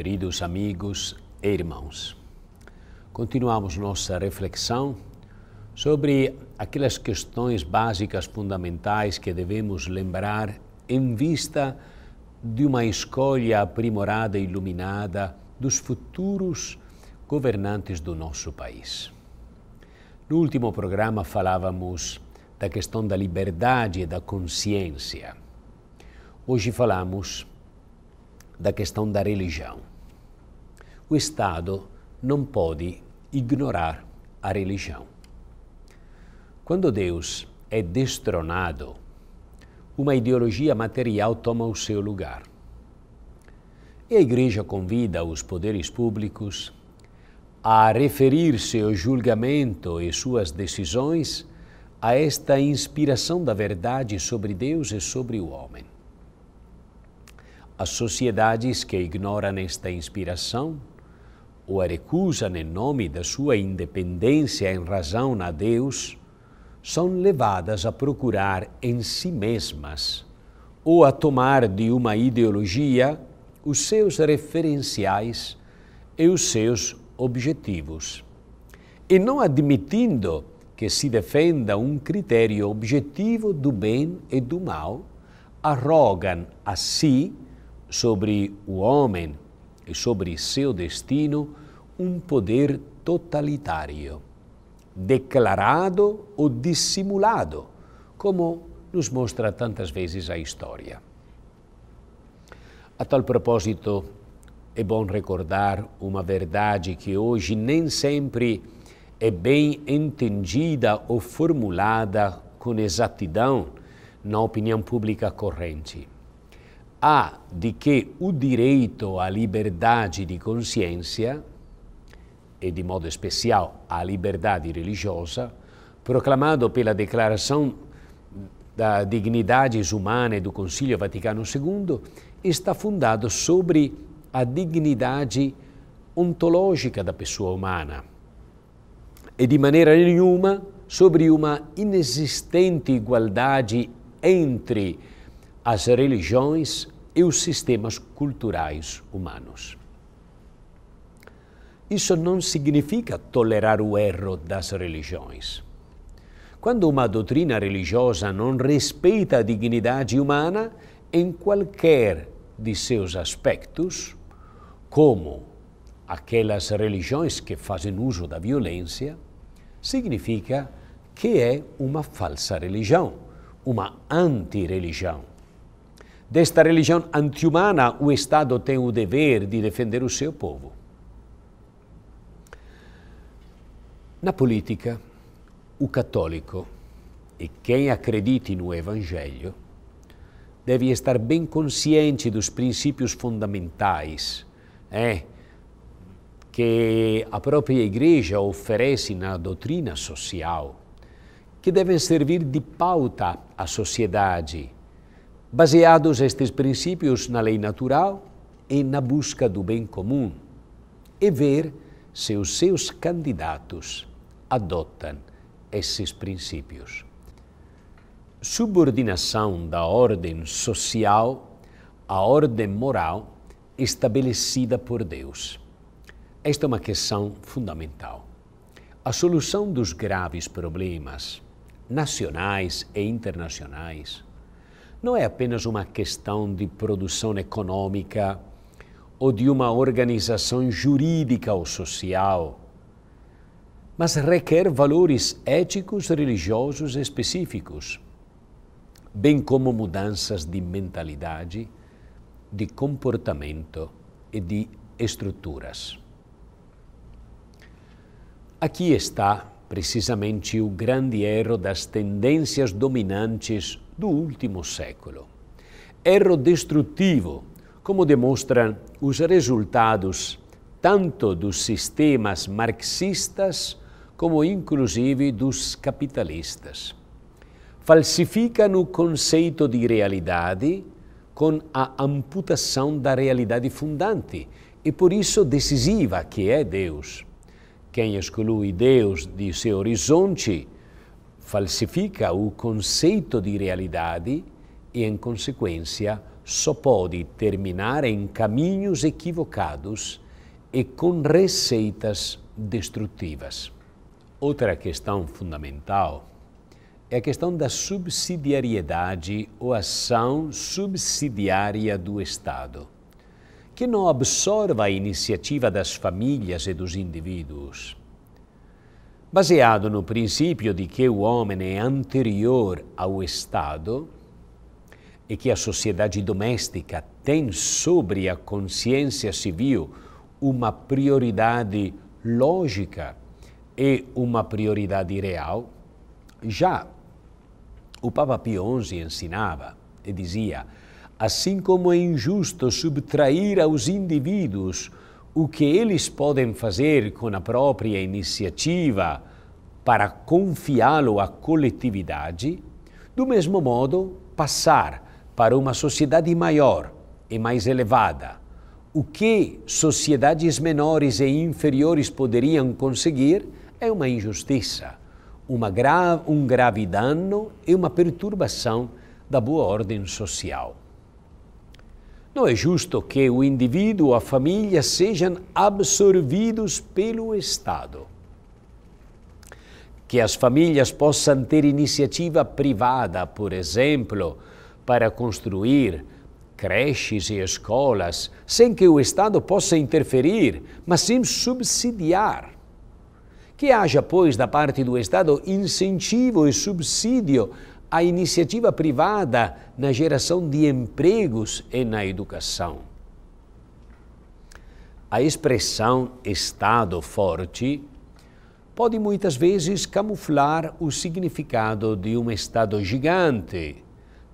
Queridos amigos e irmãos, continuamos nossa reflexão sobre aquelas questões básicas fundamentais que devemos lembrar em vista de uma escolha aprimorada e iluminada dos futuros governantes do nosso país. No último programa falávamos da questão da liberdade e da consciência. Hoje falamos da questão da religião o Estado não pode ignorar a religião. Quando Deus é destronado, uma ideologia material toma o seu lugar. E a Igreja convida os poderes públicos a referir seu julgamento e suas decisões a esta inspiração da verdade sobre Deus e sobre o homem. As sociedades que ignoram esta inspiração ou a recusa em né, nome da sua independência em razão a Deus, são levadas a procurar em si mesmas ou a tomar de uma ideologia os seus referenciais e os seus objetivos. E não admitindo que se defenda um critério objetivo do bem e do mal, arrogam a si, sobre o homem e sobre seu destino, um poder totalitário, declarado ou dissimulado, como nos mostra tantas vezes a história. A tal propósito, é bom recordar uma verdade que hoje nem sempre é bem entendida ou formulada com exatidão na opinião pública corrente. Há de que o direito à liberdade de consciência e de modo especial à liberdade religiosa, proclamado pela Declaração da Dignidades Humanas do Conselho Vaticano II, está fundado sobre a dignidade ontológica da pessoa humana e de maneira nenhuma sobre uma inexistente igualdade entre as religiões e os sistemas culturais humanos. Isso não significa tolerar o erro das religiões. Quando uma doutrina religiosa não respeita a dignidade humana em qualquer de seus aspectos, como aquelas religiões que fazem uso da violência, significa que é uma falsa religião, uma antirreligião. Desta religião anti-humana, o Estado tem o dever de defender o seu povo. Na política, o católico e quem acredite no Evangelho deve estar bem consciente dos princípios fundamentais é, eh, que a própria Igreja oferece na doutrina social, que devem servir de pauta à sociedade, baseados estes princípios na lei natural e na busca do bem comum, e ver se os seus candidatos adotam esses princípios. Subordinação da ordem social à ordem moral estabelecida por Deus. Esta é uma questão fundamental. A solução dos graves problemas nacionais e internacionais não é apenas uma questão de produção econômica ou de uma organização jurídica ou social mas requer valores éticos religiosos específicos, bem como mudanças de mentalidade, de comportamento e de estruturas. Aqui está precisamente o grande erro das tendências dominantes do último século. Erro destrutivo, como demonstram os resultados tanto dos sistemas marxistas como inclusive dos capitalistas. Falsifica o conceito de realidade com a amputação da realidade fundante e por isso decisiva, que é Deus. Quem exclui Deus de seu horizonte falsifica o conceito de realidade e, em consequência, só pode terminar em caminhos equivocados e com receitas destrutivas. Outra questão fundamental é a questão da subsidiariedade ou ação subsidiária do Estado, que não absorva a iniciativa das famílias e dos indivíduos. Baseado no princípio de que o homem é anterior ao Estado e que a sociedade doméstica tem sobre a consciência civil uma prioridade lógica é uma prioridade real, já o Papa Pio XI ensinava e dizia: assim como é injusto subtrair aos indivíduos o que eles podem fazer com a própria iniciativa para confiá-lo à coletividade, do mesmo modo, passar para uma sociedade maior e mais elevada, o que sociedades menores e inferiores poderiam conseguir é uma injustiça, uma gra um grave dano e uma perturbação da boa ordem social. Não é justo que o indivíduo ou a família sejam absorvidos pelo Estado. Que as famílias possam ter iniciativa privada, por exemplo, para construir creches e escolas, sem que o Estado possa interferir, mas sim subsidiar. Que haja, pois, da parte do Estado incentivo e subsídio à iniciativa privada na geração de empregos e na educação. A expressão Estado forte pode muitas vezes camuflar o significado de um Estado gigante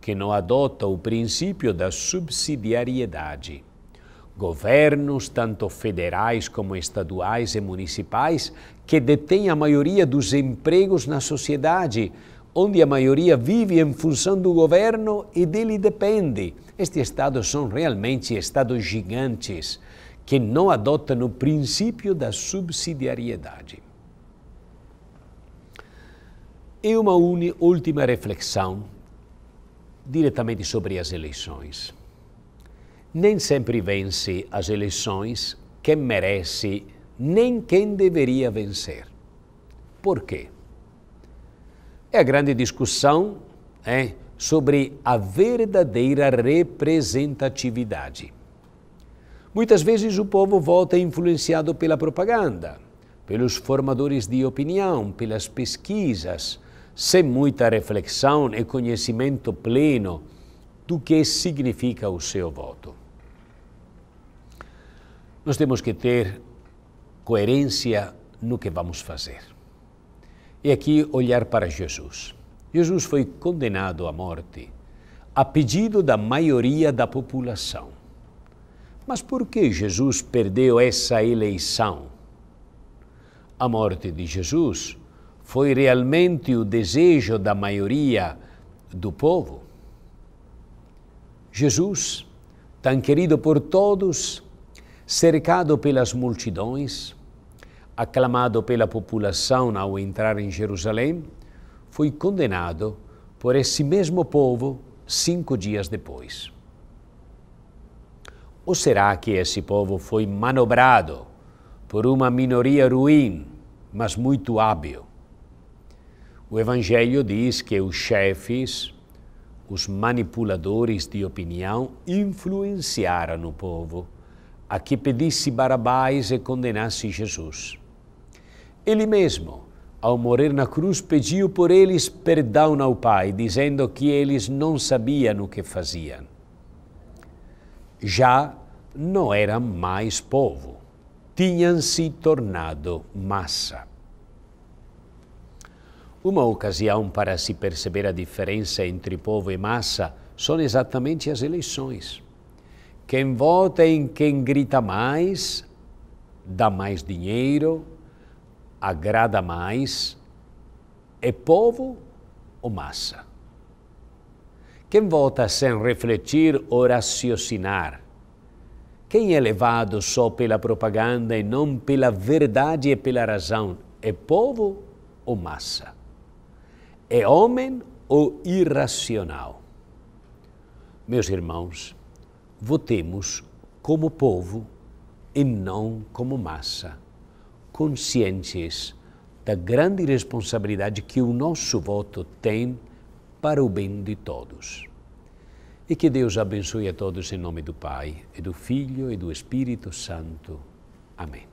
que não adota o princípio da subsidiariedade governos, tanto federais como estaduais e municipais, que detêm a maioria dos empregos na sociedade, onde a maioria vive em função do governo e dele depende. Estes estados são realmente estados gigantes que não adotam o princípio da subsidiariedade. E uma última reflexão diretamente sobre as eleições. Nem sempre vence as eleições quem merece, nem quem deveria vencer. Por quê? É a grande discussão é, sobre a verdadeira representatividade. Muitas vezes o povo vota influenciado pela propaganda, pelos formadores de opinião, pelas pesquisas, sem muita reflexão e conhecimento pleno do que significa o seu voto. Nós temos que ter coerência no que vamos fazer. E aqui olhar para Jesus. Jesus foi condenado à morte a pedido da maioria da população. Mas por que Jesus perdeu essa eleição? A morte de Jesus foi realmente o desejo da maioria do povo? Jesus, tão querido por todos, cercado pelas multidões, aclamado pela população ao entrar em Jerusalém, foi condenado por esse mesmo povo cinco dias depois. Ou será que esse povo foi manobrado por uma minoria ruim, mas muito hábil? O Evangelho diz que os chefes os manipuladores de opinião influenciaram o povo a que pedisse Barabás e condenasse Jesus. Ele mesmo, ao morrer na cruz, pediu por eles perdão ao Pai, dizendo que eles não sabiam o que faziam. Já não eram mais povo, tinham se tornado massa. Uma ocasião para se perceber a diferença entre povo e massa são exatamente as eleições. Quem vota em quem grita mais, dá mais dinheiro, agrada mais, é povo ou massa? Quem vota sem refletir ou raciocinar? Quem é levado só pela propaganda e não pela verdade e pela razão, é povo ou massa? É homem ou irracional? Meus irmãos, votemos como povo e não como massa, conscientes da grande responsabilidade que o nosso voto tem para o bem de todos. E que Deus abençoe a todos em nome do Pai, e do Filho e do Espírito Santo. Amém.